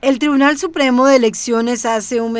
El Tribunal Supremo de Elecciones hace un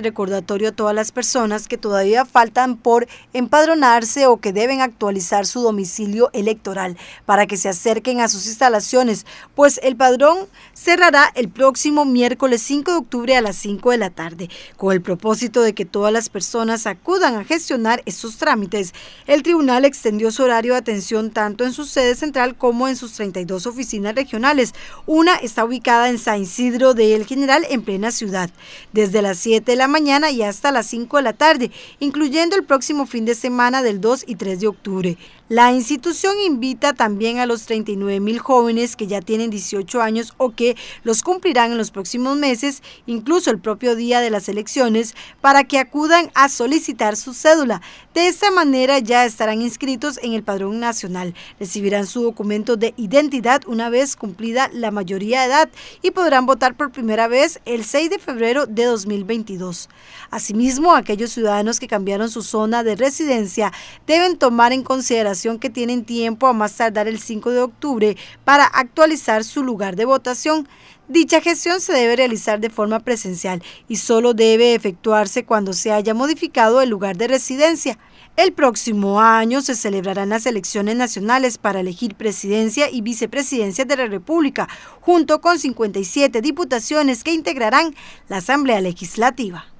recordatorio a todas las personas que todavía faltan por empadronarse o que deben actualizar su domicilio electoral para que se acerquen a sus instalaciones, pues el padrón cerrará el próximo miércoles 5 de octubre a las 5 de la tarde. Con el propósito de que todas las personas acudan a gestionar estos trámites, el tribunal extendió su horario de atención tanto en su sede central como en sus 32 oficinas regionales. Una está ubicada en San Isidro de el General en plena ciudad, desde las 7 de la mañana y hasta las 5 de la tarde, incluyendo el próximo fin de semana del 2 y 3 de octubre. La institución invita también a los 39 mil jóvenes que ya tienen 18 años o que los cumplirán en los próximos meses, incluso el propio día de las elecciones, para que acudan a solicitar su cédula. De esta manera ya estarán inscritos en el padrón nacional, recibirán su documento de identidad una vez cumplida la mayoría de edad y podrán votar por primera vez el 6 de febrero de 2022. Asimismo, aquellos ciudadanos que cambiaron su zona de residencia deben tomar en consideración que tienen tiempo a más tardar el 5 de octubre para actualizar su lugar de votación. Dicha gestión se debe realizar de forma presencial y solo debe efectuarse cuando se haya modificado el lugar de residencia. El próximo año se celebrarán las elecciones nacionales para elegir presidencia y vicepresidencia de la República, junto con 57 diputaciones que integrarán la Asamblea Legislativa.